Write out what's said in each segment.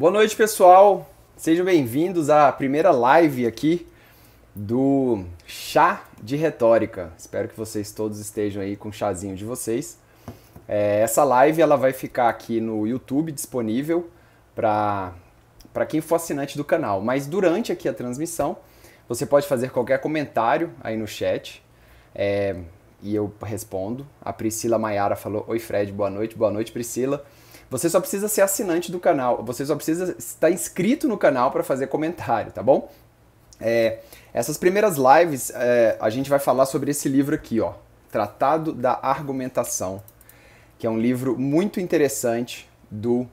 Boa noite, pessoal. Sejam bem-vindos à primeira live aqui do Chá de Retórica. Espero que vocês todos estejam aí com o chazinho de vocês. É, essa live ela vai ficar aqui no YouTube disponível para para quem for assinante do canal. Mas durante aqui a transmissão, você pode fazer qualquer comentário aí no chat. É, e eu respondo. A Priscila Maiara falou: Oi, Fred, boa noite. Boa noite, Priscila. Você só precisa ser assinante do canal, você só precisa estar inscrito no canal para fazer comentário, tá bom? É, essas primeiras lives é, a gente vai falar sobre esse livro aqui, ó, Tratado da Argumentação, que é um livro muito interessante do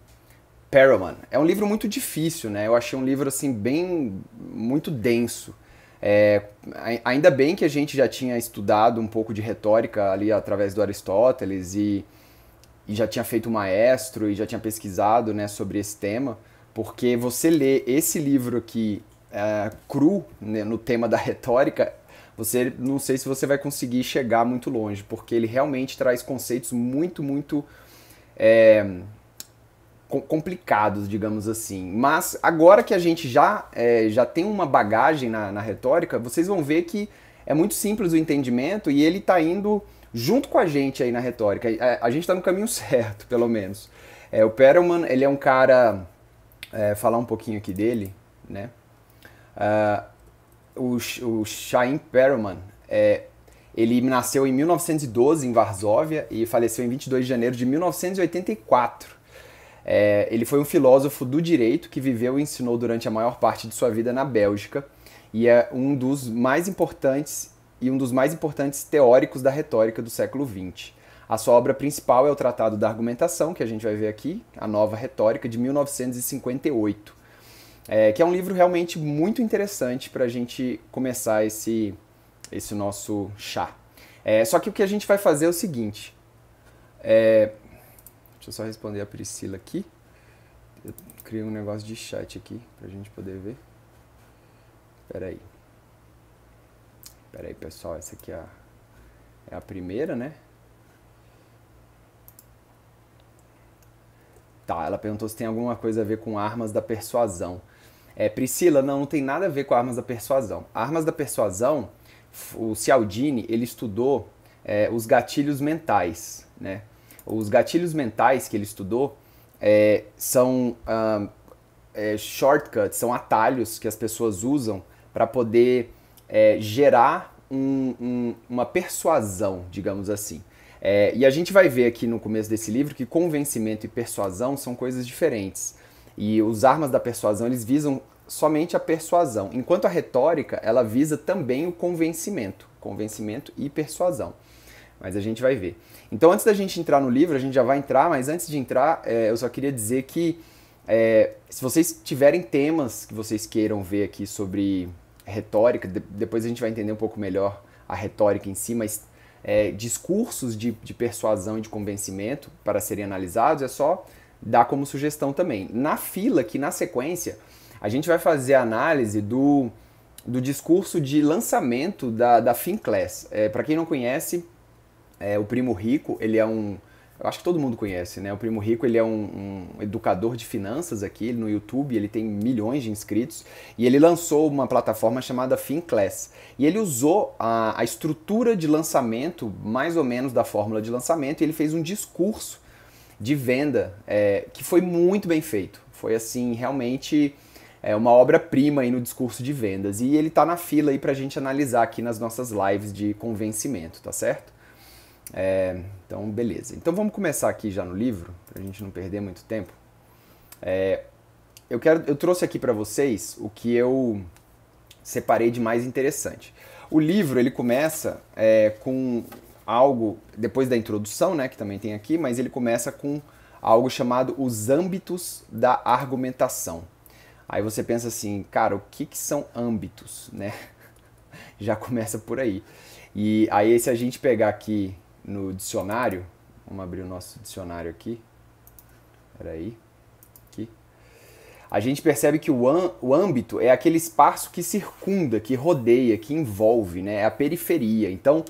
Perelman. É um livro muito difícil, né? Eu achei um livro assim bem muito denso. É, ainda bem que a gente já tinha estudado um pouco de retórica ali através do Aristóteles e e já tinha feito maestro e já tinha pesquisado né, sobre esse tema, porque você lê esse livro aqui é, cru né, no tema da retórica, você não sei se você vai conseguir chegar muito longe, porque ele realmente traz conceitos muito, muito é, complicados, digamos assim. Mas agora que a gente já, é, já tem uma bagagem na, na retórica, vocês vão ver que é muito simples o entendimento e ele está indo junto com a gente aí na retórica. A, a gente está no caminho certo, pelo menos. É, o Perelman, ele é um cara. É, falar um pouquinho aqui dele, né? Uh, o, o Chaim Perelman, é, ele nasceu em 1912 em Varsóvia e faleceu em 22 de janeiro de 1984. É, ele foi um filósofo do direito que viveu e ensinou durante a maior parte de sua vida na Bélgica e é um dos mais importantes e um dos mais importantes teóricos da retórica do século XX. A sua obra principal é o Tratado da Argumentação, que a gente vai ver aqui, A Nova Retórica, de 1958, é, que é um livro realmente muito interessante para a gente começar esse, esse nosso chá. É, só que o que a gente vai fazer é o seguinte. É, deixa eu só responder a Priscila aqui. Eu criei um negócio de chat aqui para a gente poder ver. espera aí. Pera aí, pessoal, essa aqui é a, é a primeira, né? Tá, ela perguntou se tem alguma coisa a ver com armas da persuasão. É, Priscila, não, não tem nada a ver com armas da persuasão. Armas da persuasão, o Cialdini, ele estudou é, os gatilhos mentais, né? Os gatilhos mentais que ele estudou é, são ah, é, shortcuts, são atalhos que as pessoas usam para poder é, gerar um, um, uma persuasão, digamos assim. É, e a gente vai ver aqui no começo desse livro que convencimento e persuasão são coisas diferentes. E os armas da persuasão, eles visam somente a persuasão, enquanto a retórica, ela visa também o convencimento, convencimento e persuasão. Mas a gente vai ver. Então, antes da gente entrar no livro, a gente já vai entrar, mas antes de entrar, é, eu só queria dizer que é, se vocês tiverem temas que vocês queiram ver aqui sobre retórica, de, depois a gente vai entender um pouco melhor a retórica em si, mas é, discursos de, de persuasão e de convencimento para serem analisados é só dar como sugestão também. Na fila, que na sequência, a gente vai fazer a análise do, do discurso de lançamento da, da FinClass. É, para quem não conhece, é, o Primo Rico, ele é um eu acho que todo mundo conhece, né? O Primo Rico, ele é um, um, educador de finanças aqui no YouTube, ele tem milhões de inscritos, e ele lançou uma plataforma chamada FinClass. E ele usou a, a estrutura de lançamento, mais ou menos da fórmula de lançamento, e ele fez um discurso de venda é, que foi muito bem feito. Foi, assim, realmente é uma obra-prima aí no discurso de vendas. E ele está na fila aí para a gente analisar aqui nas nossas lives de convencimento, tá certo? É, então, beleza. Então vamos começar aqui já no livro, para a gente não perder muito tempo. É, eu, quero, eu trouxe aqui para vocês o que eu separei de mais interessante. O livro ele começa é, com algo, depois da introdução, né, que também tem aqui, mas ele começa com algo chamado os âmbitos da argumentação. Aí você pensa assim, cara, o que, que são âmbitos, né? Já começa por aí. E aí se a gente pegar aqui no dicionário. Vamos abrir o nosso dicionário aqui. Peraí. Aqui. A gente percebe que o, o âmbito é aquele espaço que circunda, que rodeia, que envolve, né? É a periferia. Então,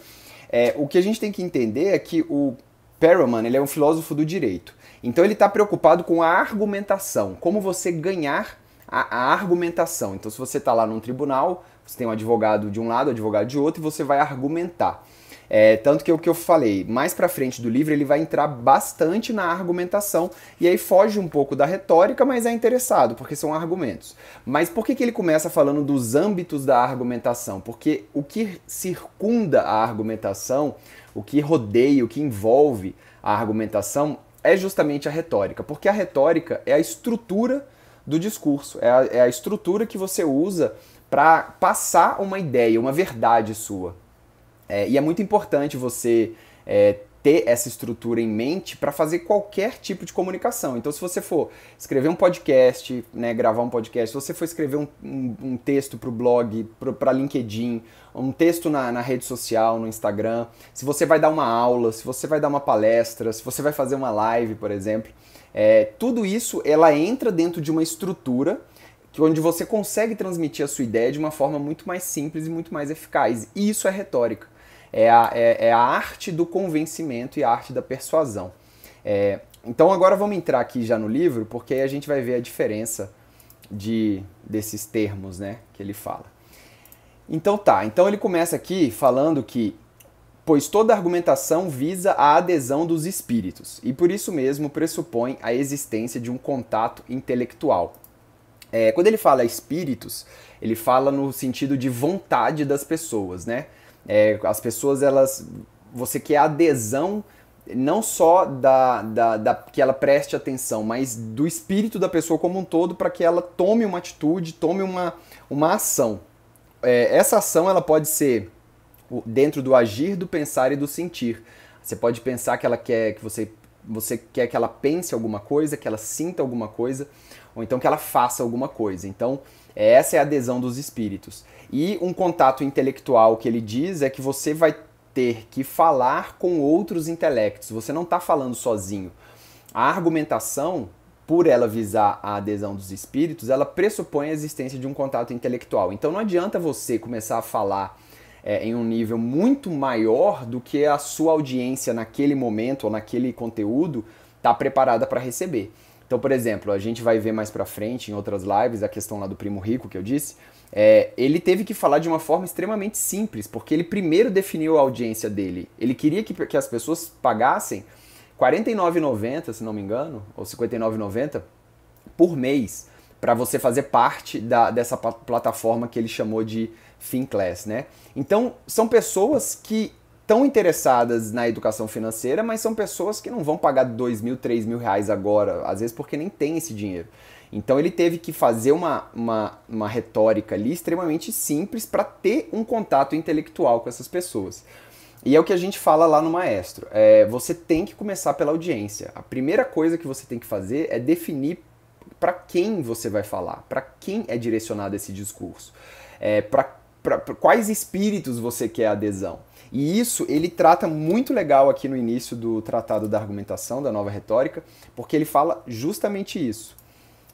é, o que a gente tem que entender é que o Perelman ele é um filósofo do direito. Então ele está preocupado com a argumentação, como você ganhar a, a argumentação. Então se você está lá num tribunal, você tem um advogado de um lado, um advogado de outro, e você vai argumentar. É, tanto que é o que eu falei, mais para frente do livro ele vai entrar bastante na argumentação e aí foge um pouco da retórica, mas é interessado, porque são argumentos. Mas por que, que ele começa falando dos âmbitos da argumentação? Porque o que circunda a argumentação, o que rodeia, o que envolve a argumentação é justamente a retórica, porque a retórica é a estrutura do discurso, é a, é a estrutura que você usa para passar uma ideia, uma verdade sua. É, e é muito importante você é, ter essa estrutura em mente para fazer qualquer tipo de comunicação. Então, se você for escrever um podcast, né, gravar um podcast, se você for escrever um, um, um texto para o blog, para LinkedIn, um texto na, na, rede social, no Instagram, se você vai dar uma aula, se você vai dar uma palestra, se você vai fazer uma live, por exemplo, é, tudo isso ela entra dentro de uma estrutura onde você consegue transmitir a sua ideia de uma forma muito mais simples e muito mais eficaz. E isso é retórica é a, é, é a arte do convencimento e a arte da persuasão. É, então agora vamos entrar aqui já no livro, porque aí a gente vai ver a diferença de desses termos, né, que ele fala. Então tá, então ele começa aqui falando que pois toda argumentação visa a adesão dos espíritos e por isso mesmo pressupõe a existência de um contato intelectual. É, quando ele fala espíritos, ele fala no sentido de vontade das pessoas, né? É, as pessoas, elas. Você quer adesão não só da, da, da, que ela preste atenção, mas do espírito da pessoa como um todo para que ela tome uma atitude, tome uma, uma ação. É, essa ação ela pode ser dentro do agir, do pensar e do sentir. Você pode pensar que ela quer que você você quer que ela pense alguma coisa, que ela sinta alguma coisa, ou então que ela faça alguma coisa. Então, essa é a adesão dos espíritos. E um contato intelectual que ele diz é que você vai ter que falar com outros intelectos, você não está falando sozinho. A argumentação, por ela visar a adesão dos espíritos, ela pressupõe a existência de um contato intelectual. Então não adianta você começar a falar é, em um nível muito maior do que a sua audiência naquele momento ou naquele conteúdo está preparada para receber. Então, por exemplo, a gente vai ver mais pra frente em outras lives a questão lá do primo rico que eu disse. É, ele teve que falar de uma forma extremamente simples, porque ele primeiro definiu a audiência dele. Ele queria que, que as pessoas pagassem R$ 49,90, se não me engano, ou R$ 59,90 por mês para você fazer parte da, dessa plataforma que ele chamou de Finclass, né? Então, são pessoas que tão interessadas na educação financeira, mas são pessoas que não vão pagar dois mil, três mil reais agora, às vezes porque nem tem esse dinheiro. Então ele teve que fazer uma, uma, uma retórica ali extremamente simples para ter um contato intelectual com essas pessoas. E é o que a gente fala lá no Maestro. É, você tem que começar pela audiência. A primeira coisa que você tem que fazer é definir para quem você vai falar, para quem é direcionado esse discurso, é, para quais espíritos você quer adesão. E isso ele trata muito legal aqui no início do Tratado da Argumentação, da Nova Retórica, porque ele fala justamente isso.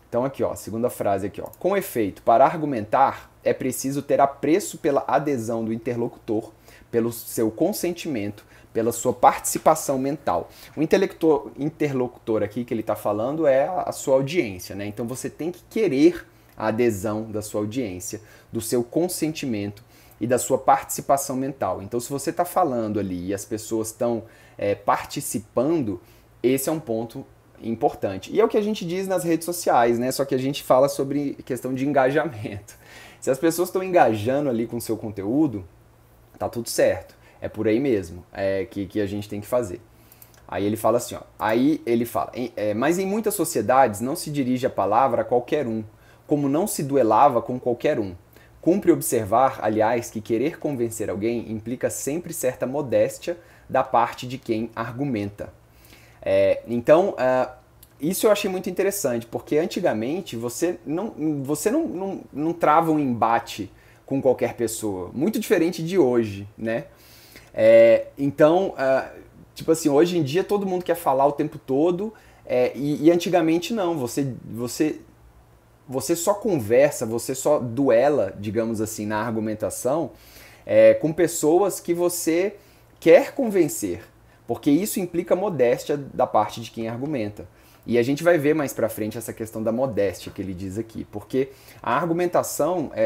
Então aqui, ó, segunda frase aqui, ó. Com efeito, para argumentar é preciso ter apreço pela adesão do interlocutor, pelo seu consentimento, pela sua participação mental. O interlocutor aqui que ele está falando é a sua audiência, né? Então você tem que querer a adesão da sua audiência, do seu consentimento, e da sua participação mental. Então, se você está falando ali e as pessoas estão é, participando, esse é um ponto importante. E é o que a gente diz nas redes sociais, né? Só que a gente fala sobre questão de engajamento. Se as pessoas estão engajando ali com o seu conteúdo, tá tudo certo. É por aí mesmo é, que, que a gente tem que fazer. Aí ele fala assim, ó. Aí ele fala, é, mas em muitas sociedades não se dirige a palavra a qualquer um, como não se duelava com qualquer um. Cumpre observar, aliás, que querer convencer alguém implica sempre certa modéstia da parte de quem argumenta. É, então, uh, isso eu achei muito interessante, porque antigamente você não, você não, não, não trava um embate com qualquer pessoa, muito diferente de hoje, né? É, então, uh, tipo assim, hoje em dia todo mundo quer falar o tempo todo, é, e, e, antigamente não, você, você você só conversa, você só duela, digamos assim, na argumentação é, com pessoas que você quer convencer, porque isso implica modéstia da parte de quem argumenta. E a gente vai ver mais para frente essa questão da modéstia que ele diz aqui, porque a argumentação é,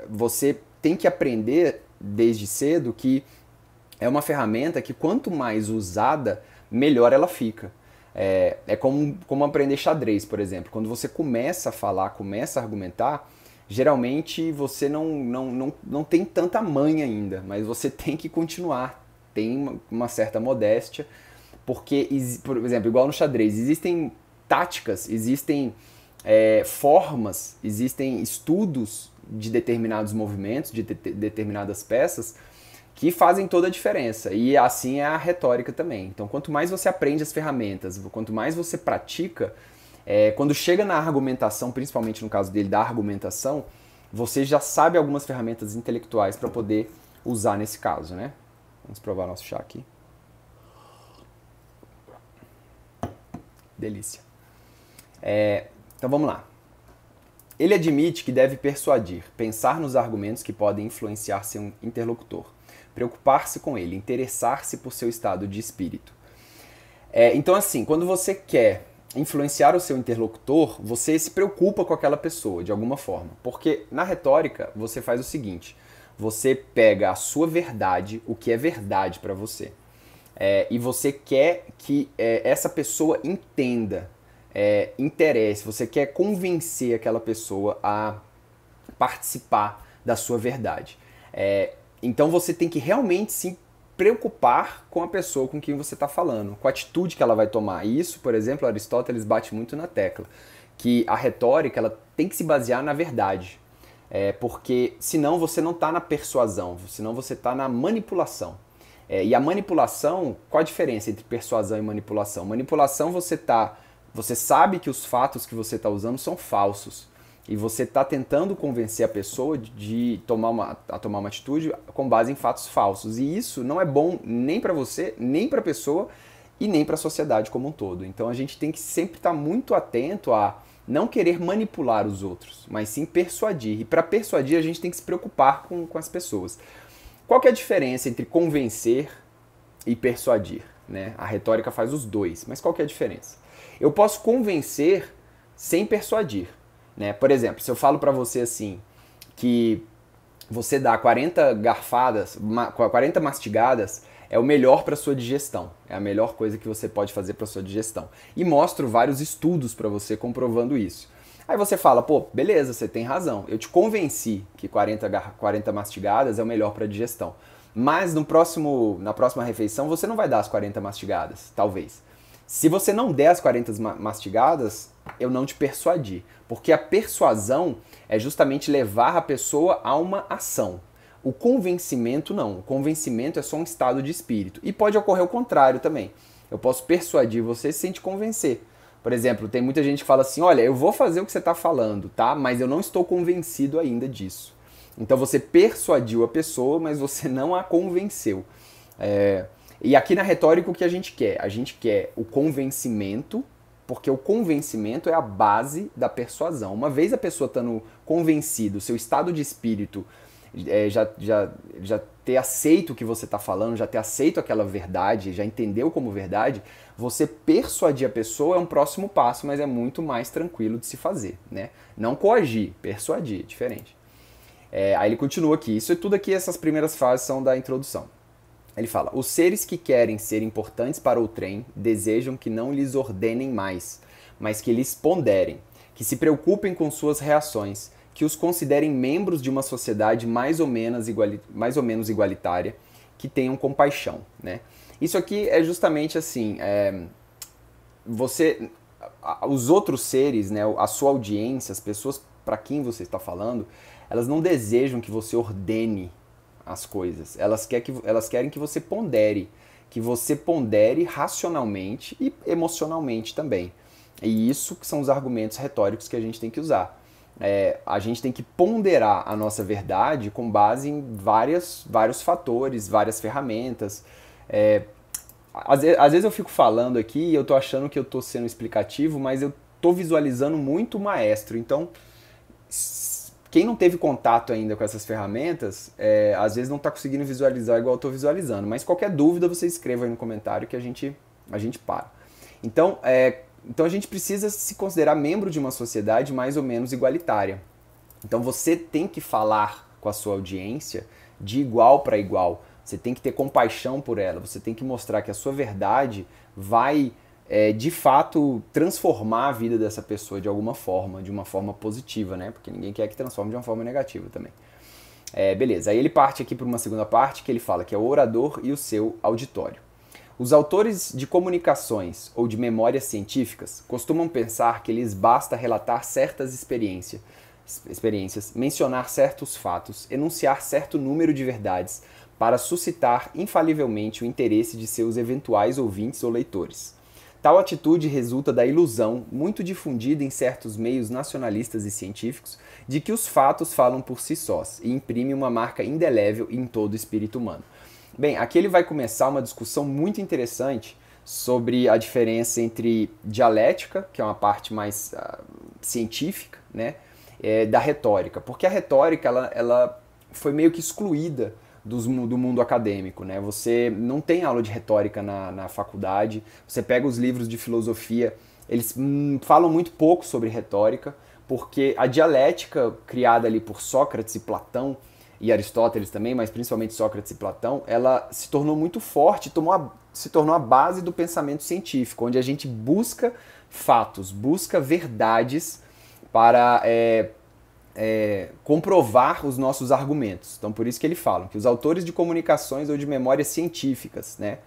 é, você tem que aprender desde cedo que é uma ferramenta que quanto mais usada melhor ela fica. É, é como, como aprender xadrez, por exemplo. Quando você começa a falar, começa a argumentar, geralmente você não, não, não, não tem tanta manha ainda, mas você tem que continuar, tem uma, uma certa modéstia, porque, por exemplo, igual no xadrez, existem táticas, existem é, formas, existem estudos de determinados movimentos, de, de determinadas peças, que fazem toda a diferença. E assim é a retórica também. Então, quanto mais você aprende as ferramentas, quanto mais você pratica, é, quando chega na argumentação, principalmente no caso dele, da argumentação, você já sabe algumas ferramentas intelectuais para poder usar nesse caso, né? Vamos provar nosso chá aqui. Delícia. É, então vamos lá. Ele admite que deve persuadir, pensar nos argumentos que podem influenciar seu interlocutor preocupar-se com ele, interessar-se por seu estado de espírito. É, então, assim, quando você quer influenciar o seu interlocutor, você se preocupa com aquela pessoa de alguma forma. Porque na retórica, você faz o seguinte: você pega a sua verdade, o que é verdade para você, é, e você quer que é, essa pessoa entenda, é, interesse, você quer convencer aquela pessoa a participar da sua verdade. É, então você tem que realmente se preocupar com a pessoa com quem você está falando, com a atitude que ela vai tomar. E isso, por exemplo, Aristóteles bate muito na tecla, que a retórica ela tem que se basear na verdade. É, porque senão você não está na persuasão, senão você está na manipulação. É, e a manipulação, qual a diferença entre persuasão e manipulação? Manipulação você tá, você sabe que os fatos que você está usando são falsos e você está tentando convencer a pessoa de tomar uma, a tomar uma atitude com base em fatos falsos. E isso não é bom nem para você, nem para a pessoa e nem para a sociedade como um todo. Então a gente tem que sempre estar tá muito atento a não querer manipular os outros, mas sim persuadir. E para persuadir a gente tem que se preocupar com, com as pessoas. Qual é a diferença entre convencer e persuadir? Né? A retórica faz os dois, mas qual é a diferença? Eu posso convencer sem persuadir. Né? Por exemplo, se eu falo para você assim que você dá 40 garfadas, 40 mastigadas, é o melhor para sua digestão, é a melhor coisa que você pode fazer para sua digestão. E mostro vários estudos para você comprovando isso. Aí você fala, pô, beleza, você tem razão. Eu te convenci que 40, 40 mastigadas é o melhor para digestão. Mas no próximo, na próxima refeição você não vai dar as 40 mastigadas, talvez. Se você não der as 40 mastigadas, eu não te persuadi. Porque a persuasão é justamente levar a pessoa a uma ação. O convencimento não. O convencimento é só um estado de espírito. E pode ocorrer o contrário também. Eu posso persuadir você sem te convencer. Por exemplo, tem muita gente que fala assim: olha, eu vou fazer o que você está falando, tá? Mas eu não estou convencido ainda disso. Então você persuadiu a pessoa, mas você não a convenceu. É... E aqui na retórica, o que a gente quer? A gente quer o convencimento porque o convencimento é a base da persuasão. Uma vez a pessoa estando convencida, seu estado de espírito é, já, já, já ter aceito o que você está falando, já ter aceito aquela verdade, já entendeu como verdade, você persuadir a pessoa é um próximo passo, mas é muito mais tranquilo de se fazer. Né? Não coagir, persuadir, é diferente. É, aí ele continua aqui. Isso é tudo aqui, essas primeiras fases são da introdução. Ele fala: os seres que querem ser importantes para o trem desejam que não lhes ordenem mais, mas que lhes ponderem, que se preocupem com suas reações, que os considerem membros de uma sociedade mais ou menos, iguali mais ou menos igualitária, que tenham compaixão. Né? Isso aqui é justamente assim: é, você, os outros seres, né, a sua audiência, as pessoas para quem você está falando, elas não desejam que você ordene as coisas. Elas, quer que, elas querem que você pondere, que você pondere racionalmente e emocionalmente também. E isso que são os argumentos retóricos que a gente tem que usar. É, a gente tem que ponderar a nossa verdade com base em várias, vários fatores, várias ferramentas. É, às, às, vezes eu fico falando aqui e eu tô achando que eu tô sendo explicativo, mas eu tô visualizando muito o maestro. Então, quem não teve contato ainda com essas ferramentas, é, às vezes não está conseguindo visualizar igual eu estou visualizando. Mas qualquer dúvida, você escreva aí no comentário que a gente, a gente para. Então, é, então a gente precisa se considerar membro de uma sociedade mais ou menos igualitária. Então você tem que falar com a sua audiência de igual para igual. Você tem que ter compaixão por ela. Você tem que mostrar que a sua verdade vai é, de fato transformar a vida dessa pessoa de alguma forma, de uma forma positiva, né? Porque ninguém quer que transforme de uma forma negativa também. É, beleza, aí ele parte aqui para uma segunda parte que ele fala que é o orador e o seu auditório. Os autores de comunicações ou de memórias científicas costumam pensar que lhes basta relatar certas experiências, experiências, mencionar certos fatos, enunciar certo número de verdades para suscitar infalivelmente o interesse de seus eventuais ouvintes ou leitores. Tal atitude resulta da ilusão, muito difundida em certos meios nacionalistas e científicos, de que os fatos falam por si sós e imprime uma marca indelével em todo o espírito humano. Bem, aqui ele vai começar uma discussão muito interessante sobre a diferença entre dialética, que é uma parte mais uh, científica, né, é, da retórica, porque a retórica ela, ela foi meio que excluída dos, do mundo acadêmico, né? Você não tem aula de retórica na, na faculdade, você pega os livros de filosofia, eles hum, falam muito pouco sobre retórica, porque a dialética criada ali por Sócrates e Platão, e Aristóteles também, mas principalmente Sócrates e Platão, ela se tornou muito forte, tomou a, se tornou a base do pensamento científico, onde a gente busca fatos, busca verdades para é, é, comprovar os nossos argumentos. Então, por isso que ele fala que os autores de comunicações ou de memórias científicas, né,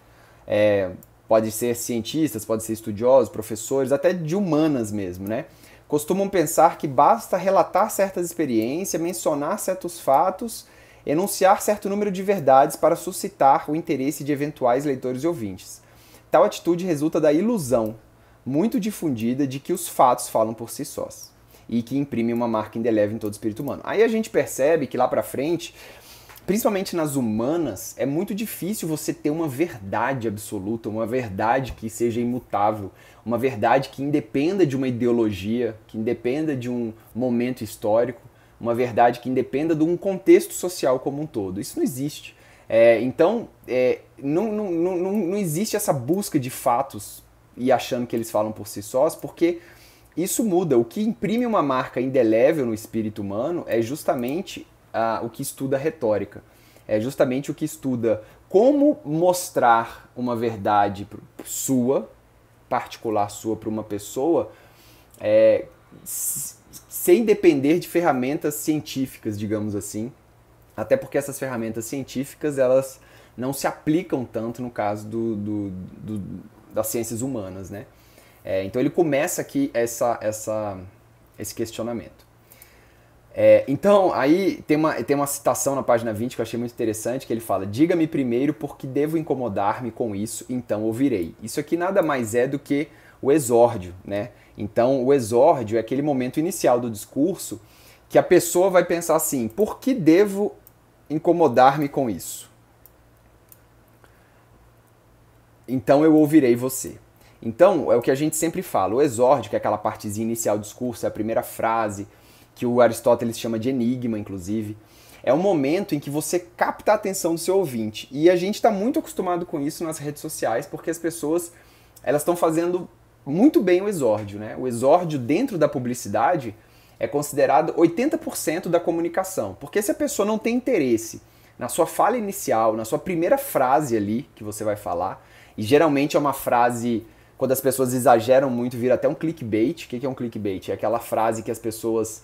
é, pode ser cientistas, pode ser estudiosos, professores, até de humanas mesmo, né, costumam pensar que basta relatar certas experiências, mencionar certos fatos, enunciar certo número de verdades para suscitar o interesse de eventuais leitores e ouvintes. Tal atitude resulta da ilusão muito difundida de que os fatos falam por si sós e que imprime uma marca indelével em todo espírito humano. Aí a gente percebe que lá para frente, principalmente nas humanas, é muito difícil você ter uma verdade absoluta, uma verdade que seja imutável, uma verdade que independa de uma ideologia, que independa de um momento histórico, uma verdade que independa de um contexto social como um todo. Isso não existe. É, então, é, não, não, não, não existe essa busca de fatos e achando que eles falam por si sós, porque isso muda. O que imprime uma marca indelével no espírito humano é justamente ah, o que estuda a retórica. É justamente o que estuda como mostrar uma verdade sua, particular sua, para uma pessoa, é, sem depender de ferramentas científicas, digamos assim. Até porque essas ferramentas científicas elas não se aplicam tanto no caso do, do, do das ciências humanas, né? É, então ele começa aqui essa, essa, esse questionamento. É, então, aí tem uma, tem uma citação na página 20 que eu achei muito interessante, que ele fala: Diga-me primeiro porque devo incomodar-me com isso, então ouvirei. Isso aqui nada mais é do que o exórdio, né? Então, o exórdio é aquele momento inicial do discurso que a pessoa vai pensar assim: por que devo incomodar-me com isso? Então eu ouvirei você. Então, é o que a gente sempre fala, o exórdio, que é aquela partezinha inicial do discurso, é a primeira frase, que o Aristóteles chama de enigma, inclusive, é o momento em que você capta a atenção do seu ouvinte. E a gente está muito acostumado com isso nas redes sociais, porque as pessoas elas estão fazendo muito bem o exórdio, né? O exórdio dentro da publicidade é considerado 80% da comunicação. Porque se a pessoa não tem interesse na sua fala inicial, na sua primeira frase ali que você vai falar, e geralmente é uma frase quando as pessoas exageram muito, vira até um clickbait. O que é um clickbait? É aquela frase que as pessoas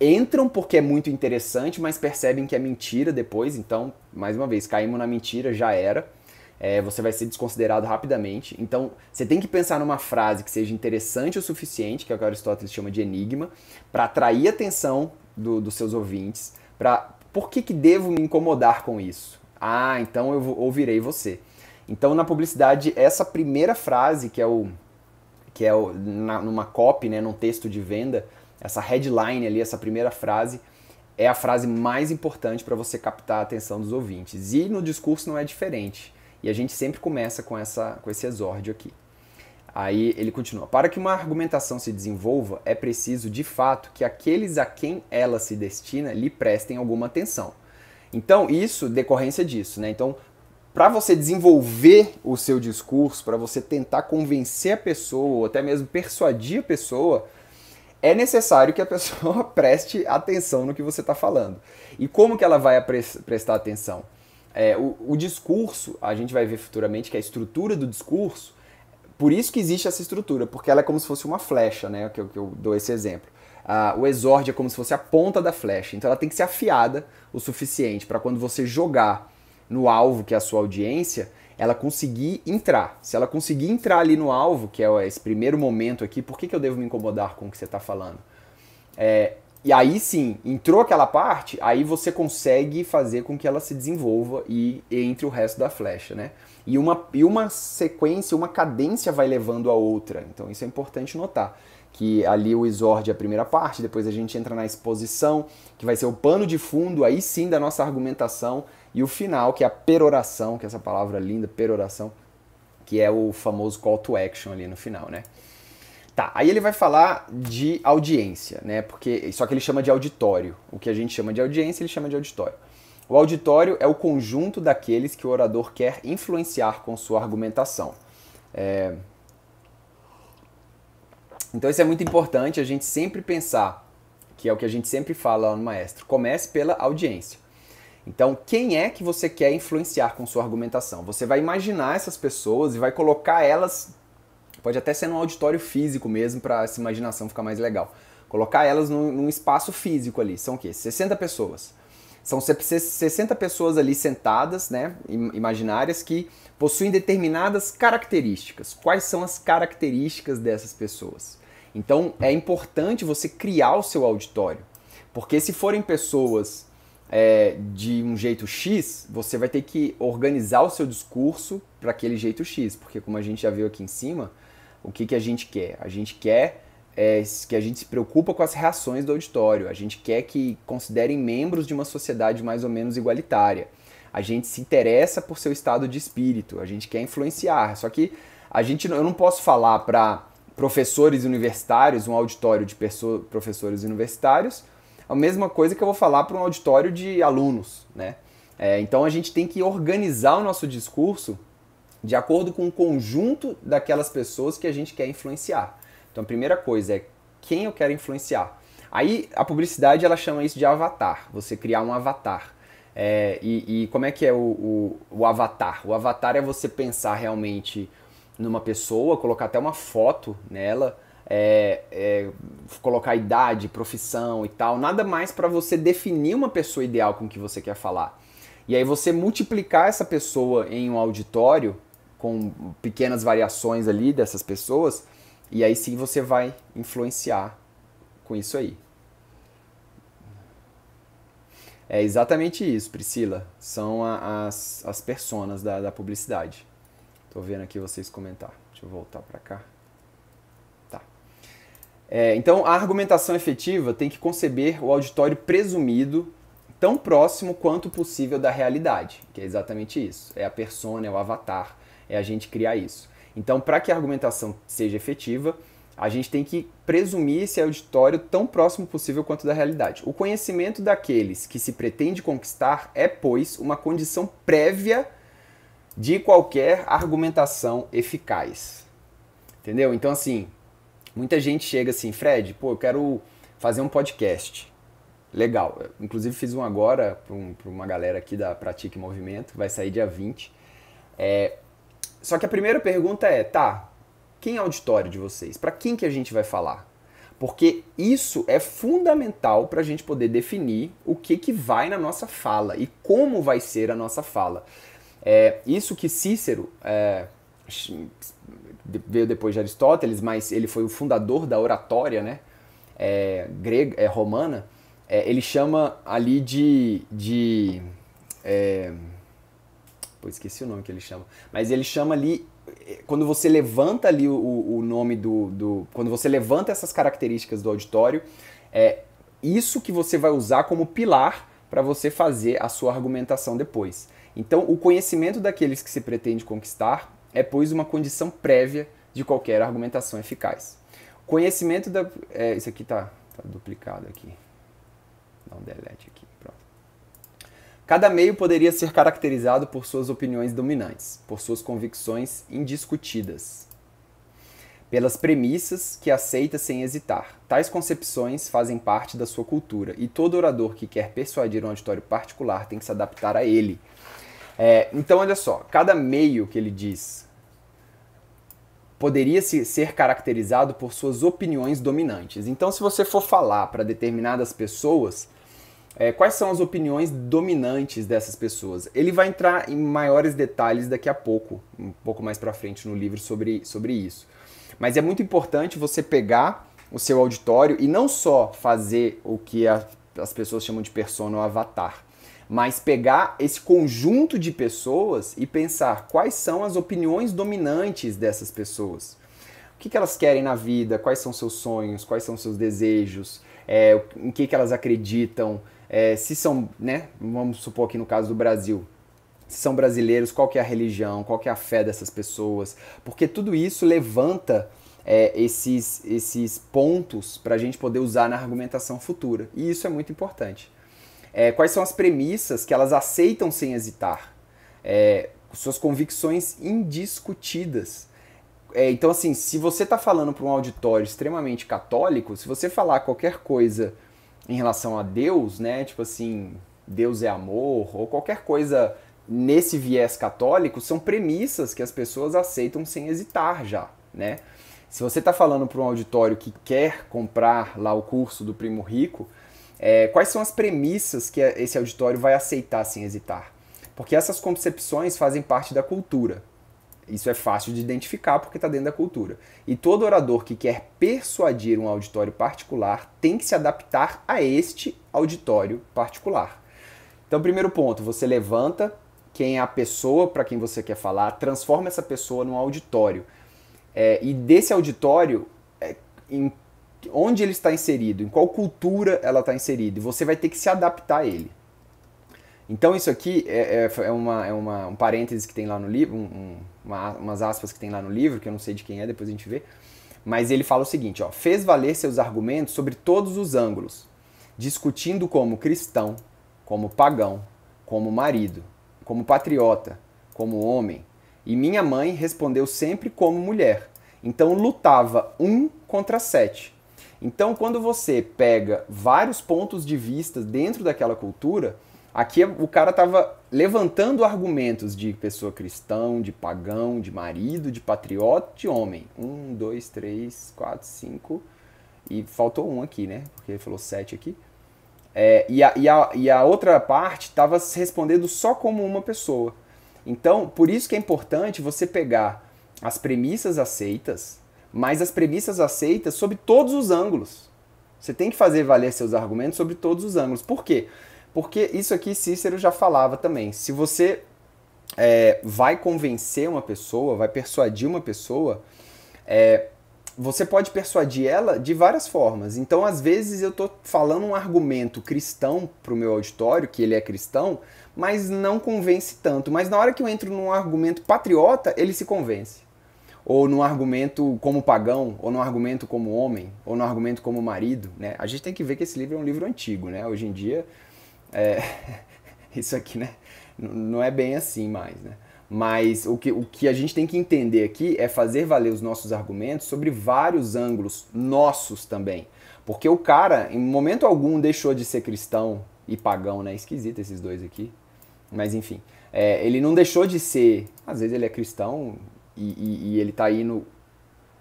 entram porque é muito interessante, mas percebem que é mentira depois. Então, mais uma vez, caímos na mentira, já era. É, você vai ser desconsiderado rapidamente. Então, você tem que pensar numa frase que seja interessante o suficiente, que é o que Aristóteles chama de enigma, para atrair a atenção do, dos seus ouvintes. Para por que, que devo me incomodar com isso? Ah, então eu ouvirei você. Então, na publicidade, essa primeira frase, que é o que é o, na, numa copy, né, num texto de venda, essa headline ali, essa primeira frase, é a frase mais importante para você captar a atenção dos ouvintes. E no discurso não é diferente. E a gente sempre começa com, essa, com esse exórdio aqui. Aí ele continua: Para que uma argumentação se desenvolva, é preciso de fato que aqueles a quem ela se destina lhe prestem alguma atenção. Então, isso decorrência disso, né? Então, para você desenvolver o seu discurso, para você tentar convencer a pessoa, ou até mesmo persuadir a pessoa, é necessário que a pessoa preste atenção no que você está falando. E como que ela vai prestar atenção? É, o, o discurso, a gente vai ver futuramente que a estrutura do discurso, por isso que existe essa estrutura, porque ela é como se fosse uma flecha, né? Que eu, que eu dou esse exemplo. Ah, o exórdio é como se fosse a ponta da flecha, então ela tem que ser afiada o suficiente para quando você jogar no alvo que é a sua audiência, ela conseguir entrar. Se ela conseguir entrar ali no alvo, que é esse primeiro momento aqui, por que, que eu devo me incomodar com o que você está falando? É, e aí sim, entrou aquela parte, aí você consegue fazer com que ela se desenvolva e, entre o resto da flecha, né? E uma, e uma sequência, uma cadência vai levando a outra. Então isso é importante notar. Que ali o exorde é a primeira parte, depois a gente entra na exposição, que vai ser o pano de fundo, aí sim, da nossa argumentação e o final, que é a peroração, que é essa palavra linda, peroração, que é o famoso call to action ali no final, né? Tá, aí ele vai falar de audiência, né? Porque só que ele chama de auditório. O que a gente chama de audiência, ele chama de auditório. O auditório é o conjunto daqueles que o orador quer influenciar com sua argumentação. É... Então isso é muito importante a gente sempre pensar, que é o que a gente sempre fala lá no maestro. Comece pela audiência. Então, quem é que você quer influenciar com sua argumentação? Você vai imaginar essas pessoas e vai colocar elas, pode até ser num auditório físico mesmo, para essa imaginação ficar mais legal. Colocar elas num, num espaço físico ali. São o quê? 60 pessoas. São 60 pessoas ali sentadas, né, imaginárias, que possuem determinadas características. Quais são as características dessas pessoas? Então é importante você criar o seu auditório, porque se forem pessoas é, de um jeito X, você vai ter que organizar o seu discurso para aquele jeito X, porque como a gente já viu aqui em cima, o que, que a gente quer? A gente quer é, que a gente se preocupa com as reações do auditório, a gente quer que considerem membros de uma sociedade mais ou menos igualitária, a gente se interessa por seu estado de espírito, a gente quer influenciar, só que a gente, eu não posso falar para professores universitários, um auditório de professores universitários, a mesma coisa que eu vou falar para um auditório de alunos, né? É, então a gente tem que organizar o nosso discurso de acordo com o conjunto daquelas pessoas que a gente quer influenciar. Então a primeira coisa é quem eu quero influenciar. Aí a publicidade ela chama isso de avatar, você criar um avatar. É, e, e, como é que é o, o, o avatar? O avatar é você pensar realmente numa pessoa, colocar até uma foto nela, é, é, colocar idade, profissão e tal, nada mais para você definir uma pessoa ideal com que você quer falar. E aí você multiplicar essa pessoa em um auditório com pequenas variações ali dessas pessoas, e aí sim você vai influenciar com isso aí. É exatamente isso, Priscila. São a, as, as personas da, da publicidade. Tô vendo aqui vocês comentar. Deixa eu voltar para cá. É, então, a argumentação efetiva tem que conceber o auditório presumido tão próximo quanto possível da realidade, que é exatamente isso. É a persona, é o avatar, é a gente criar isso. Então, para que a argumentação seja efetiva, a gente tem que presumir esse auditório tão próximo possível quanto da realidade. O conhecimento daqueles que se pretende conquistar é, pois, uma condição prévia de qualquer argumentação eficaz. Entendeu? Então, assim, Muita gente chega assim, Fred, pô, eu quero fazer um podcast. Legal. Eu, inclusive fiz um agora para um, uma galera aqui da Pratique Movimento, vai sair dia 20. É, só que a primeira pergunta é, tá, quem é o auditório de vocês? Para quem que a gente vai falar? Porque isso é fundamental para a gente poder definir o que, que vai na nossa fala e como vai ser a nossa fala. É, isso que Cícero, é, veio depois de Aristóteles, mas ele foi o fundador da oratória, né? É, grega, é, romana. É, ele chama ali de, de é, pô, esqueci o nome que ele chama, mas ele chama ali é, quando você levanta ali o, o nome do, do, quando você levanta essas características do auditório, é isso que você vai usar como pilar para você fazer a sua argumentação depois. Então, o conhecimento daqueles que se pretende conquistar é, pois, uma condição prévia de qualquer argumentação eficaz. Conhecimento da. É, isso aqui tá, tá duplicado aqui. Dá um delete aqui. Pronto. Cada meio poderia ser caracterizado por suas opiniões dominantes, por suas convicções indiscutidas, pelas premissas que aceita sem hesitar. Tais concepções fazem parte da sua cultura e todo orador que quer persuadir um auditório particular tem que se adaptar a ele, é, então, olha só, cada meio que ele diz poderia -se ser caracterizado por suas opiniões dominantes. Então, se você for falar para determinadas pessoas, é, quais são as opiniões dominantes dessas pessoas? Ele vai entrar em maiores detalhes daqui a pouco, um pouco mais para frente no livro sobre, sobre isso. Mas é muito importante você pegar o seu auditório e não só fazer o que a, as pessoas chamam de persona ou avatar mas pegar esse conjunto de pessoas e pensar quais são as opiniões dominantes dessas pessoas. O que, que elas querem na vida, quais são seus sonhos, quais são seus desejos, é, em que, que elas acreditam, é, se são, né, vamos supor aqui no caso do Brasil, se são brasileiros, qual que é a religião, qual que é a fé dessas pessoas, porque tudo isso levanta é, esses, esses pontos para a gente poder usar na argumentação futura. E isso é muito importante é, quais são as premissas que elas aceitam sem hesitar, é, suas convicções indiscutidas. É, então, assim, se você está falando para um auditório extremamente católico, se você falar qualquer coisa em relação a Deus, né, tipo assim, Deus é amor, ou qualquer coisa nesse viés católico, são premissas que as pessoas aceitam sem hesitar já, né? Se você está falando para um auditório que quer comprar lá o curso do Primo Rico, é, quais são as premissas que esse auditório vai aceitar sem assim, hesitar? Porque essas concepções fazem parte da cultura. Isso é fácil de identificar porque está dentro da cultura. E todo orador que quer persuadir um auditório particular tem que se adaptar a este auditório particular. Então, primeiro ponto, você levanta quem é a pessoa para quem você quer falar, transforma essa pessoa num auditório. É, e desse auditório, é, em onde ele está inserido, em qual cultura ela está inserida, e você vai ter que se adaptar a ele. Então isso aqui é, é, é uma, é uma, um parênteses que tem lá no livro, um, um, uma, umas aspas que tem lá no livro, que eu não sei de quem é, depois a gente vê. Mas ele fala o seguinte, ó, fez valer seus argumentos sobre todos os ângulos, discutindo como cristão, como pagão, como marido, como patriota, como homem. E minha mãe respondeu sempre como mulher. Então lutava um contra sete, então, quando você pega vários pontos de vista dentro daquela cultura, aqui o cara estava levantando argumentos de pessoa cristão, de pagão, de marido, de patriota, de homem. Um, dois, três, quatro, cinco. E faltou um aqui, né? Porque ele falou sete aqui. É, e, a, e, a, e a outra parte estava respondendo só como uma pessoa. Então, por isso que é importante você pegar as premissas aceitas, mas as premissas aceitas sob todos os ângulos. Você tem que fazer valer seus argumentos sobre todos os ângulos. Por quê? Porque isso aqui Cícero já falava também. Se você é, vai convencer uma pessoa, vai persuadir uma pessoa, é, você pode persuadir ela de várias formas. Então, às vezes, eu estou falando um argumento cristão para o meu auditório, que ele é cristão, mas não convence tanto. Mas na hora que eu entro num argumento patriota, ele se convence ou num argumento como pagão, ou num argumento como homem, ou num argumento como marido, né? A gente tem que ver que esse livro é um livro antigo, né? Hoje em dia, é... isso aqui, né? Não é bem assim mais, né? Mas o que, o que a gente tem que entender aqui é fazer valer os nossos argumentos sobre vários ângulos nossos também. Porque o cara, em momento algum, deixou de ser cristão e pagão, né? Esquisito esses dois aqui. Mas enfim, é, ele não deixou de ser. Às vezes ele é cristão e, e, e ele está indo,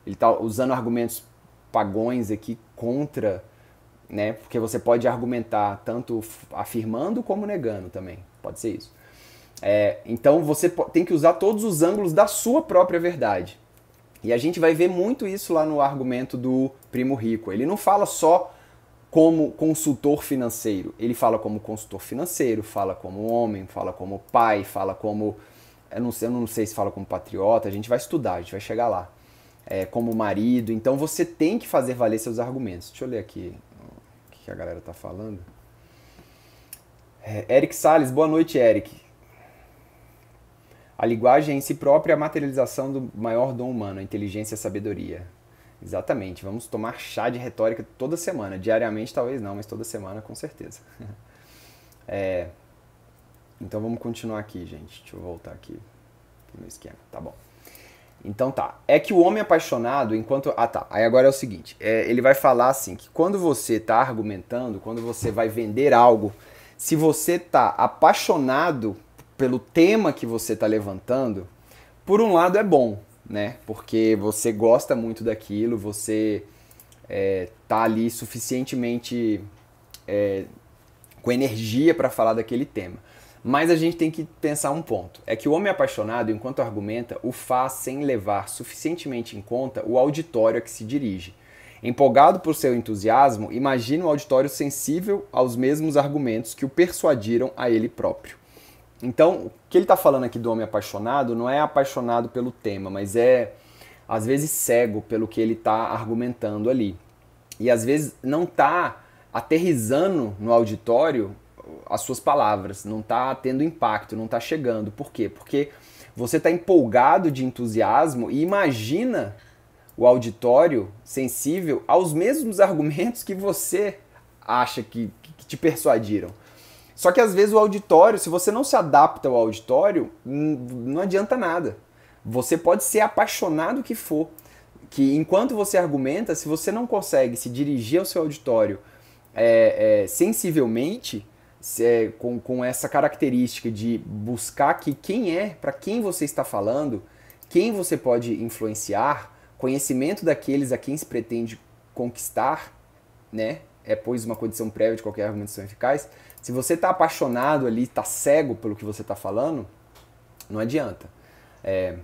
ele tá usando argumentos pagões aqui contra, né? Porque você pode argumentar tanto afirmando como negando também, pode ser isso. É, então você tem que usar todos os ângulos da sua própria verdade. E a gente vai ver muito isso lá no argumento do primo rico. Ele não fala só como consultor financeiro, ele fala como consultor financeiro, fala como homem, fala como pai, fala como eu não, sei, eu não sei se fala como patriota, a gente vai estudar, a gente vai chegar lá. É, como marido, então você tem que fazer valer seus argumentos. Deixa eu ler aqui o que a galera tá falando. É, Eric Sales, boa noite, Eric. A linguagem em si própria é a materialização do maior dom humano, a inteligência e a sabedoria. Exatamente, vamos tomar chá de retórica toda semana. Diariamente, talvez não, mas toda semana com certeza. É, então vamos continuar aqui, gente. Deixa eu voltar aqui no esquema. Tá bom. Então tá. É que o homem apaixonado, enquanto. Ah tá. Aí agora é o seguinte: é, ele vai falar assim que quando você tá argumentando, quando você vai vender algo, se você tá apaixonado pelo tema que você tá levantando, por um lado é bom, né? Porque você gosta muito daquilo, você é, tá ali suficientemente é, com energia para falar daquele tema. Mas a gente tem que pensar um ponto: é que o homem apaixonado, enquanto argumenta, o faz sem levar suficientemente em conta o auditório a que se dirige. Empolgado por seu entusiasmo, imagina o auditório sensível aos mesmos argumentos que o persuadiram a ele próprio. Então, o que ele está falando aqui do homem apaixonado não é apaixonado pelo tema, mas é às vezes cego pelo que ele está argumentando ali. E às vezes não está aterrizando no auditório as suas palavras, não está tendo impacto, não está chegando. Por quê? Porque você está empolgado de entusiasmo e imagina o auditório sensível aos mesmos argumentos que você acha que, que te persuadiram. Só que às vezes o auditório, se você não se adapta ao auditório, não adianta nada. Você pode ser apaixonado que for, que enquanto você argumenta, se você não consegue se dirigir ao seu auditório é, é, sensivelmente, é, com, com essa característica de buscar que quem é, para quem você está falando, quem você pode influenciar, conhecimento daqueles a quem se pretende conquistar, né? É, pois, uma condição prévia de qualquer argumentação eficaz. Se você está apaixonado ali, está cego pelo que você está falando, não adianta. É...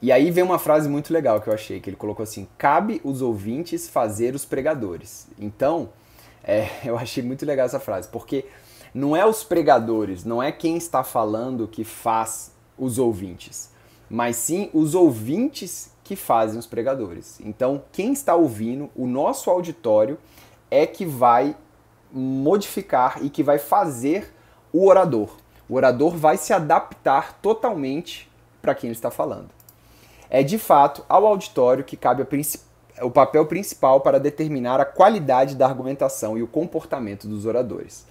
E aí vem uma frase muito legal que eu achei, que ele colocou assim: cabe os ouvintes fazer os pregadores. Então, é, eu achei muito legal essa frase, porque não é os pregadores, não é quem está falando que faz os ouvintes, mas sim os ouvintes que fazem os pregadores. Então, quem está ouvindo, o nosso auditório, é que vai modificar e que vai fazer o orador. O orador vai se adaptar totalmente para quem ele está falando. É de fato ao auditório que cabe o papel principal para determinar a qualidade da argumentação e o comportamento dos oradores.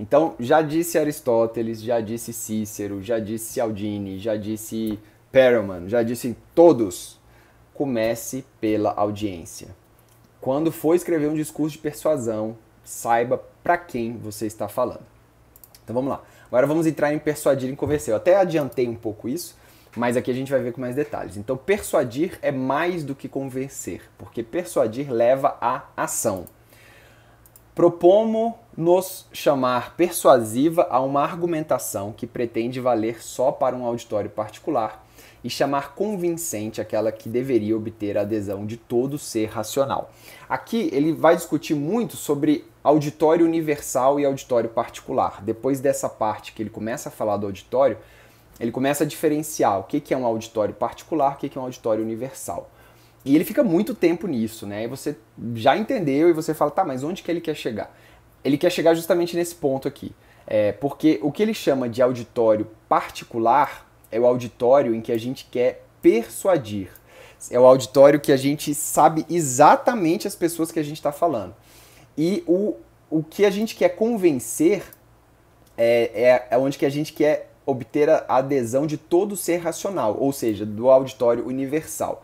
Então, já disse Aristóteles, já disse Cícero, já disse Aldini, já disse Perelman, já disse todos. Comece pela audiência. Quando for escrever um discurso de persuasão, saiba para quem você está falando. Então vamos lá. Agora vamos entrar em persuadir e convencer. Eu até adiantei um pouco isso, mas aqui a gente vai ver com mais detalhes. Então, persuadir é mais do que convencer, porque persuadir leva à ação. Propomo nos chamar persuasiva a uma argumentação que pretende valer só para um auditório particular e chamar convincente aquela que deveria obter a adesão de todo ser racional. Aqui ele vai discutir muito sobre auditório universal e auditório particular. Depois dessa parte que ele começa a falar do auditório, ele começa a diferenciar o que é um auditório particular, o que é um auditório universal. E ele fica muito tempo nisso, né? E você já entendeu e você fala, tá, mas onde que ele quer chegar? ele quer chegar justamente nesse ponto aqui. É, porque o que ele chama de auditório particular é o auditório em que a gente quer persuadir. É o auditório que a gente sabe exatamente as pessoas que a gente está falando. E o, o que a gente quer convencer é, é, é onde que a gente quer obter a adesão de todo ser racional, ou seja, do auditório universal.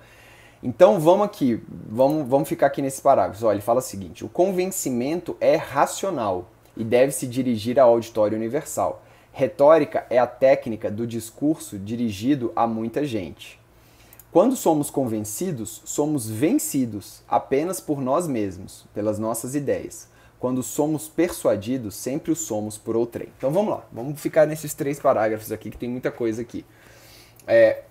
Então vamos aqui, vamos, vamos ficar aqui nesse parágrafo. Olha, ele fala o seguinte: o convencimento é racional e deve se dirigir ao auditório universal. Retórica é a técnica do discurso dirigido a muita gente. Quando somos convencidos, somos vencidos apenas por nós mesmos, pelas nossas ideias. Quando somos persuadidos, sempre o somos por outrem. Então vamos lá, vamos ficar nesses três parágrafos aqui, que tem muita coisa aqui. É,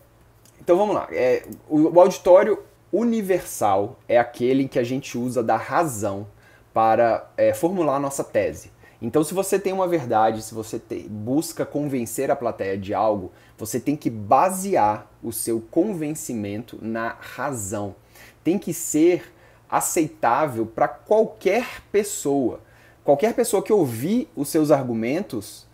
então vamos lá. É, o, o auditório universal é aquele que a gente usa da razão para é, formular nossa tese. Então, se você tem uma verdade, se você te, busca convencer a plateia de algo, você tem que basear o seu convencimento na razão. Tem que ser aceitável para qualquer pessoa. Qualquer pessoa que ouvir os seus argumentos,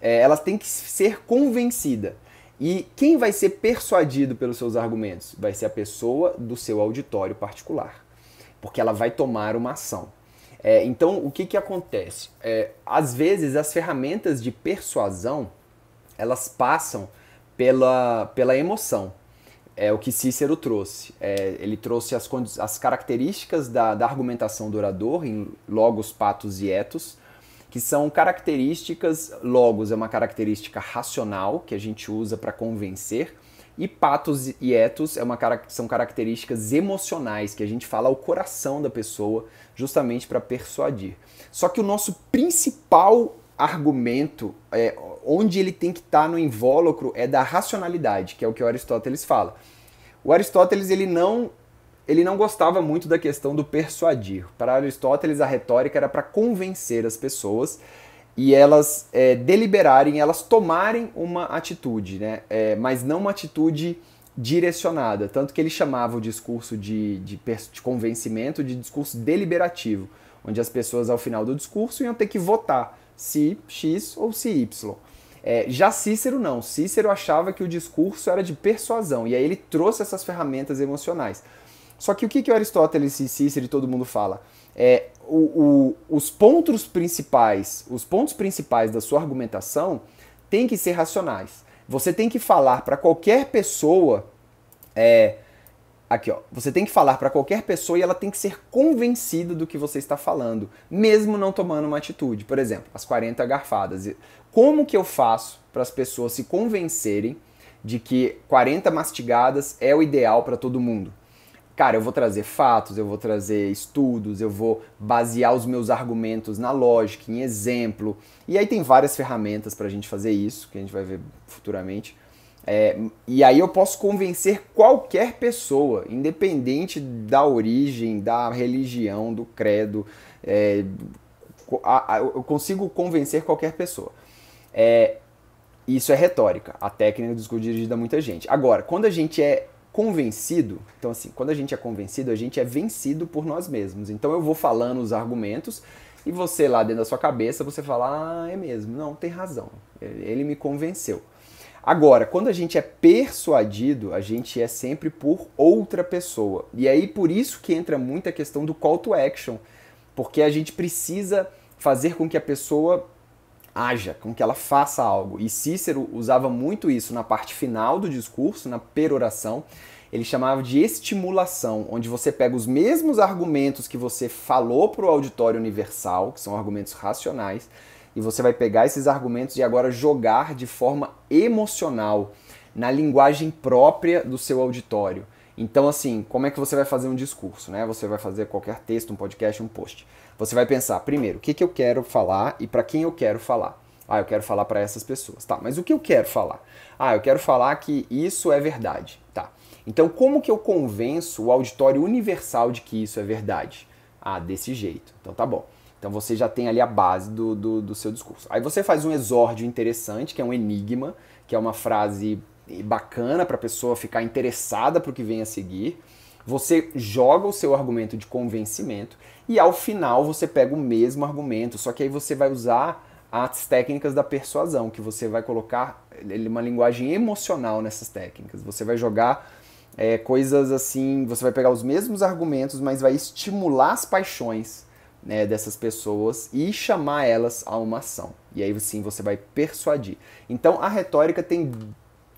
é, ela tem que ser convencida. E quem vai ser persuadido pelos seus argumentos? Vai ser a pessoa do seu auditório particular, porque ela vai tomar uma ação. É, então, o que, que acontece? É, às vezes, as ferramentas de persuasão elas passam pela, pela emoção. É o que Cícero trouxe. É, ele trouxe as, as características da, da argumentação do orador em Logos, Patos e Etos que são características, logos é uma característica racional que a gente usa para convencer, e patos e etos é uma, são características emocionais que a gente fala ao coração da pessoa justamente para persuadir. Só que o nosso principal argumento, é, onde ele tem que estar tá no invólucro, é da racionalidade, que é o que o Aristóteles fala. O Aristóteles ele não ele não gostava muito da questão do persuadir. Para Aristóteles, a retórica era para convencer as pessoas e elas é, deliberarem, elas tomarem uma atitude, né? É, mas não uma atitude direcionada. Tanto que ele chamava o discurso de, de, de convencimento de discurso deliberativo, onde as pessoas, ao final do discurso, iam ter que votar se X ou se Y. É, já Cícero não. Cícero achava que o discurso era de persuasão, e aí ele trouxe essas ferramentas emocionais. Só que o que, que o Aristóteles e Cícero e todo mundo fala? É, o, o, os pontos principais, os pontos principais da sua argumentação têm que ser racionais. Você tem que falar para qualquer pessoa, é, aqui ó, você tem que falar para qualquer pessoa e ela tem que ser convencida do que você está falando, mesmo não tomando uma atitude. Por exemplo, as 40 garfadas. Como que eu faço para as pessoas se convencerem de que 40 mastigadas é o ideal para todo mundo? Cara, eu vou trazer fatos, eu vou trazer estudos, eu vou basear os meus argumentos na lógica, em exemplo. E aí tem várias ferramentas para a gente fazer isso, que a gente vai ver futuramente. É, e aí eu posso convencer qualquer pessoa, independente da origem, da religião, do credo. É, a, a, eu consigo convencer qualquer pessoa. É, isso é retórica. A técnica do discurso dirigido a muita gente. Agora, quando a gente é convencido, então assim, quando a gente é convencido, a gente é vencido por nós mesmos. Então eu vou falando os argumentos e você lá dentro da sua cabeça, você fala, ah, é mesmo, não, tem razão, é, ele me convenceu. Agora, quando a gente é persuadido, a gente é sempre por outra pessoa. E aí por isso que entra muito a questão do call to action, porque a gente precisa fazer com que a pessoa haja, com que ela faça algo. E Cícero usava muito isso na parte final do discurso, na peroração. Ele chamava de estimulação, onde você pega os mesmos argumentos que você falou para o auditório universal, que são argumentos racionais, e você vai pegar esses argumentos e agora jogar de forma emocional, na linguagem própria do seu auditório. Então, assim, como é que você vai fazer um discurso, né? Você vai fazer qualquer texto, um podcast, um post. Você vai pensar, primeiro, o que, que eu quero falar e para quem eu quero falar. Ah, eu quero falar para essas pessoas. Tá, mas o que eu quero falar? Ah, eu quero falar que isso é verdade. Tá. Então, como que eu convenço o auditório universal de que isso é verdade? Ah, desse jeito. Então, tá bom. Então, você já tem ali a base do, do, do seu discurso. Aí você faz um exórdio interessante, que é um enigma, que é uma frase bacana para a pessoa ficar interessada para o que vem a seguir. Você joga o seu argumento de convencimento e ao final você pega o mesmo argumento, só que aí você vai usar as técnicas da persuasão, que você vai colocar uma linguagem emocional nessas técnicas. Você vai jogar é, coisas assim, você vai pegar os mesmos argumentos, mas vai estimular as paixões né, dessas pessoas e chamar elas a uma ação. E aí sim você vai persuadir. Então a retórica tem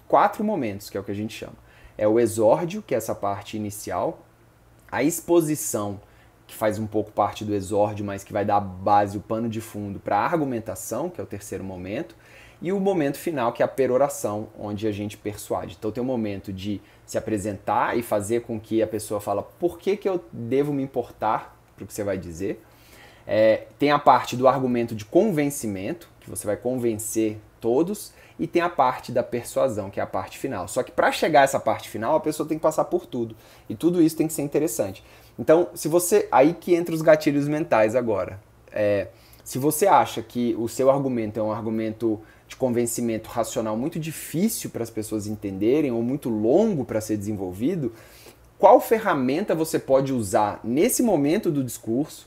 quatro momentos, que é o que a gente chama é o exórdio, que é essa parte inicial, a exposição, que faz um pouco parte do exórdio, mas que vai dar a base, o pano de fundo para a argumentação, que é o terceiro momento, e o momento final, que é a peroração, onde a gente persuade. Então tem o um momento de se apresentar e fazer com que a pessoa fala por que, que eu devo me importar para o que você vai dizer. É, tem a parte do argumento de convencimento, que você vai convencer todos, e tem a parte da persuasão, que é a parte final. Só que para chegar a essa parte final, a pessoa tem que passar por tudo. E tudo isso tem que ser interessante. Então, se você. Aí que entra os gatilhos mentais agora. É, se você acha que o seu argumento é um argumento de convencimento racional muito difícil para as pessoas entenderem ou muito longo para ser desenvolvido, qual ferramenta você pode usar nesse momento do discurso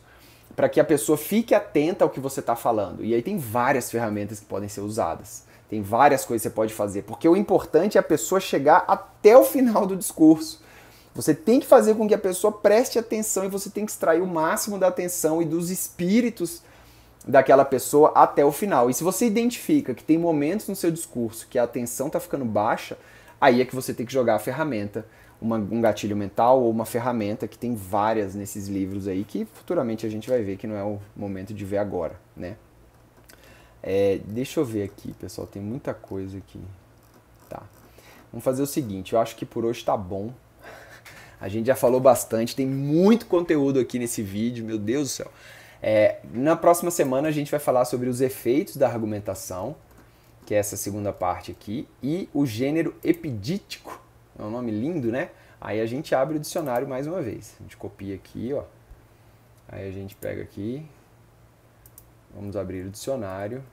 para que a pessoa fique atenta ao que você está falando? E aí tem várias ferramentas que podem ser usadas. Tem várias coisas que você pode fazer, porque o importante é a pessoa chegar até o final do discurso. Você tem que fazer com que a pessoa preste atenção e você tem que extrair o máximo da atenção e dos espíritos daquela pessoa até o final. E se você identifica que tem momentos no seu discurso que a atenção está ficando baixa, aí é que você tem que jogar a ferramenta, uma, um gatilho mental ou uma ferramenta que tem várias nesses livros aí que futuramente a gente vai ver que não é o momento de ver agora, né? É, deixa eu ver aqui, pessoal, tem muita coisa aqui. Tá. Vamos fazer o seguinte, eu acho que por hoje tá bom. A gente já falou bastante, tem muito conteúdo aqui nesse vídeo, meu Deus do céu. É, na próxima semana a gente vai falar sobre os efeitos da argumentação, que é essa segunda parte aqui, e o gênero epidítico, é um nome lindo, né? Aí a gente abre o dicionário mais uma vez. A gente copia aqui, ó. Aí a gente pega aqui, Vamos abrir o dicionário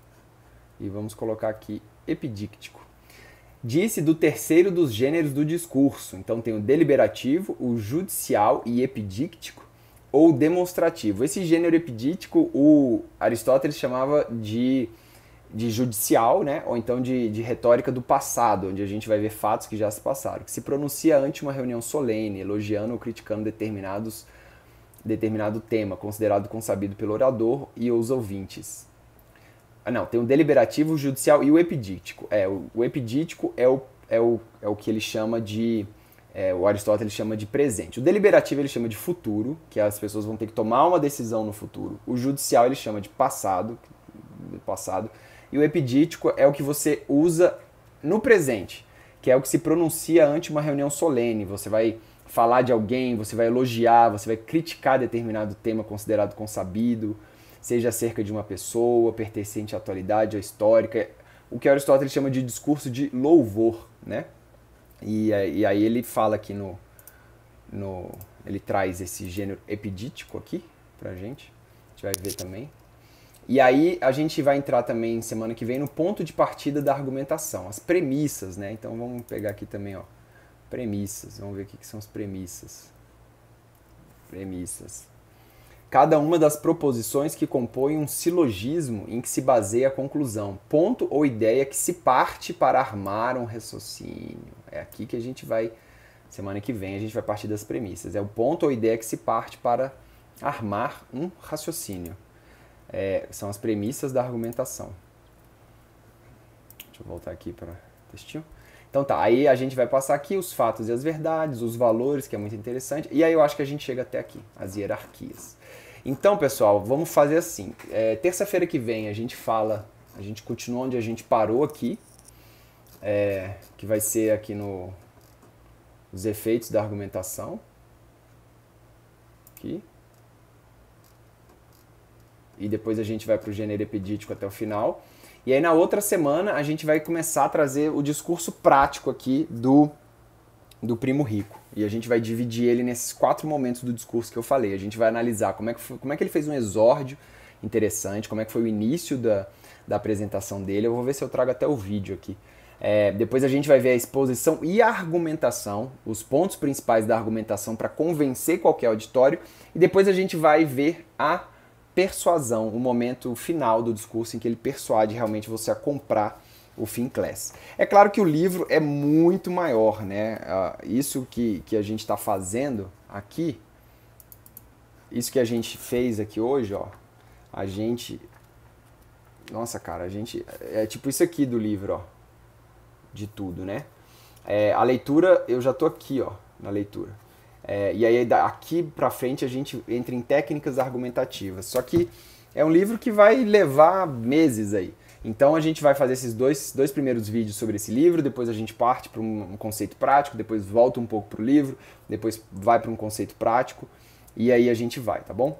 e vamos colocar aqui epidíctico. Disse do terceiro dos gêneros do discurso. Então tem o deliberativo, o judicial e epidíctico ou demonstrativo. Esse gênero epidíctico o Aristóteles chamava de, de judicial, né? ou então de, de retórica do passado, onde a gente vai ver fatos que já se passaram, que se pronuncia ante uma reunião solene, elogiando ou criticando determinados determinado tema considerado consabido pelo orador e os ouvintes. Ah, não, tem o deliberativo, o judicial e o epidítico. É, o, o epidítico é o, é, o, é o que ele chama de. É, o Aristóteles chama de presente. O deliberativo ele chama de futuro, que as pessoas vão ter que tomar uma decisão no futuro. O judicial ele chama de passado, passado. E o epidítico é o que você usa no presente, que é o que se pronuncia ante uma reunião solene. Você vai falar de alguém, você vai elogiar, você vai criticar determinado tema considerado consabido, seja acerca de uma pessoa, pertencente à atualidade, à histórica, o que Aristóteles chama de discurso de louvor, né? E, e aí ele fala aqui no, no... ele traz esse gênero epidítico aqui pra gente, a gente vai ver também. E aí a gente vai entrar também semana que vem no ponto de partida da argumentação, as premissas, né? Então vamos pegar aqui também, ó. Premissas. Vamos ver o que, são as premissas. Premissas. Cada uma das proposições que compõem um silogismo em que se baseia a conclusão, ponto ou ideia que se parte para armar um raciocínio. É aqui que a gente vai, semana que vem, a gente vai partir das premissas. É o ponto ou ideia que se parte para armar um raciocínio. É, são as premissas da argumentação. Deixa eu voltar aqui para o textinho. Então tá, aí a gente vai passar aqui os fatos e as verdades, os valores, que é muito interessante, e aí eu acho que a gente chega até aqui, as hierarquias. Então, pessoal, vamos fazer assim. É, Terça-feira que vem a gente fala, a gente continua onde a gente parou aqui, é, que vai ser aqui no os efeitos da argumentação. Aqui. E depois a gente vai para o gênero epidítico até o final. E aí na outra semana a gente vai começar a trazer o discurso prático aqui do do primo rico. E a gente vai dividir ele nesses quatro momentos do discurso que eu falei. A gente vai analisar como é que, foi, como é que ele fez um exórdio interessante, como é que foi o início da, da apresentação dele. Eu vou ver se eu trago até o vídeo aqui. É, depois a gente vai ver a exposição e a argumentação, os pontos principais da argumentação para convencer qualquer auditório. E depois a gente vai ver a persuasão, o momento final do discurso em que ele persuade realmente você a comprar o Finclass. É claro que o livro é muito maior, né? Ah, isso que, que a gente está fazendo aqui, isso que a gente fez aqui hoje, ó, a gente... Nossa, cara, a gente... É tipo isso aqui do livro, ó, de tudo, né? É, a leitura, eu já tô aqui, ó, na leitura. É, e aí aqui para frente a gente entra em técnicas argumentativas. Só que é um livro que vai levar meses aí. Então a gente vai fazer esses dois, dois primeiros vídeos sobre esse livro, depois a gente parte para um conceito prático, depois volta um pouco para o livro, depois vai para um conceito prático e aí a gente vai, tá bom?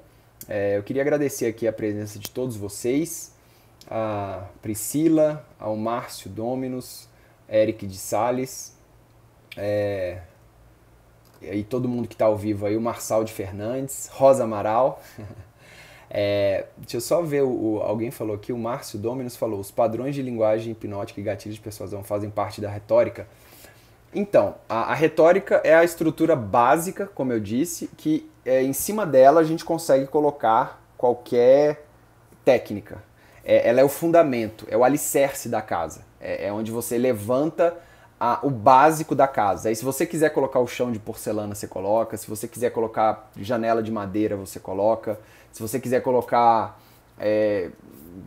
É, eu queria agradecer aqui a presença de todos vocês, a Priscila, ao Márcio Dominus, Eric de Sales. É, e todo mundo que está ao vivo aí, o Marçal de Fernandes, Rosa Amaral. É, deixa eu só ver, o, alguém falou aqui, o Márcio Dominus falou, os padrões de linguagem hipnótica e gatilhos de persuasão fazem parte da retórica. Então, a, a retórica é a estrutura básica, como eu disse, que é, em cima dela a gente consegue colocar qualquer técnica. É, ela é o fundamento, é o alicerce da casa. É, é onde você levanta a, o básico da casa. Aí, se você quiser colocar o chão de porcelana, você coloca. Se você quiser colocar janela de madeira, você coloca. Se você quiser colocar. É,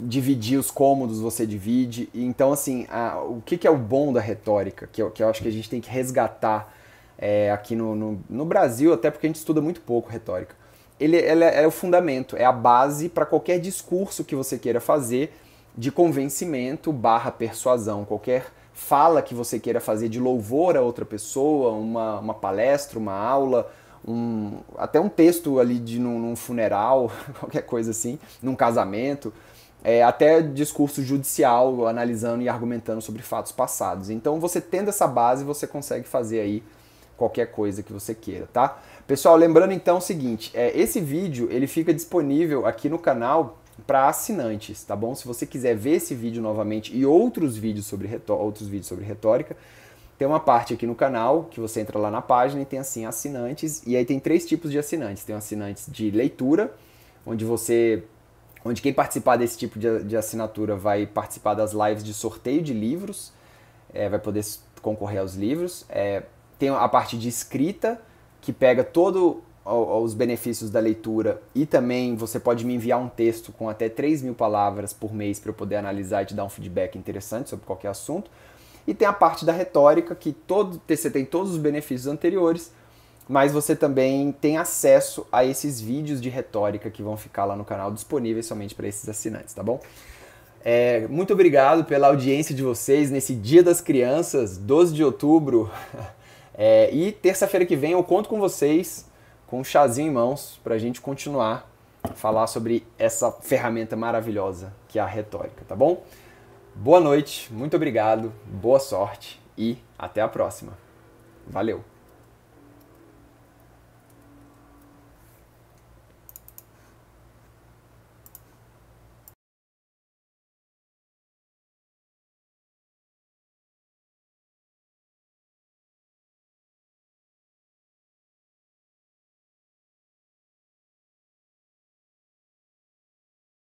dividir os cômodos, você divide. Então, assim, a, o que, que, é o bom da retórica? Que eu, que eu acho que a gente tem que resgatar é, aqui no, no, no, Brasil, até porque a gente estuda muito pouco retórica. Ele, ele é, é o fundamento, é a base para qualquer discurso que você queira fazer de convencimento barra persuasão, qualquer fala que você queira fazer de louvor a outra pessoa, uma, uma palestra, uma aula, um, até um texto ali de num, num funeral, qualquer coisa assim, num casamento, é, até discurso judicial, analisando e argumentando sobre fatos passados. Então você tendo essa base, você consegue fazer aí qualquer coisa que você queira, tá? Pessoal, lembrando então o seguinte, é, esse vídeo ele fica disponível aqui no canal para assinantes, tá bom? Se você quiser ver esse vídeo novamente e outros vídeos sobre retórica, outros vídeos sobre retórica, tem uma parte aqui no canal que você entra lá na página e tem assim assinantes e aí tem três tipos de assinantes. Tem assinantes de leitura, onde você onde quem participar desse tipo de, de assinatura vai participar das lives de sorteio de livros, é, vai poder concorrer aos livros. É, tem a parte de escrita, que pega todo os benefícios da leitura e também você pode me enviar um texto com até 3 mil palavras por mês para eu poder analisar e te dar um feedback interessante sobre qualquer assunto. E tem a parte da retórica, que todo, você tem todos os benefícios anteriores, mas você também tem acesso a esses vídeos de retórica que vão ficar lá no canal disponíveis somente para esses assinantes, tá bom? É, muito obrigado pela audiência de vocês nesse Dia das Crianças, 12 de outubro. É, e terça-feira que vem eu conto com vocês com um chazinho em mãos para a gente continuar a falar sobre essa ferramenta maravilhosa que é a retórica, tá bom? Boa noite, muito obrigado, boa sorte e até a próxima. Valeu!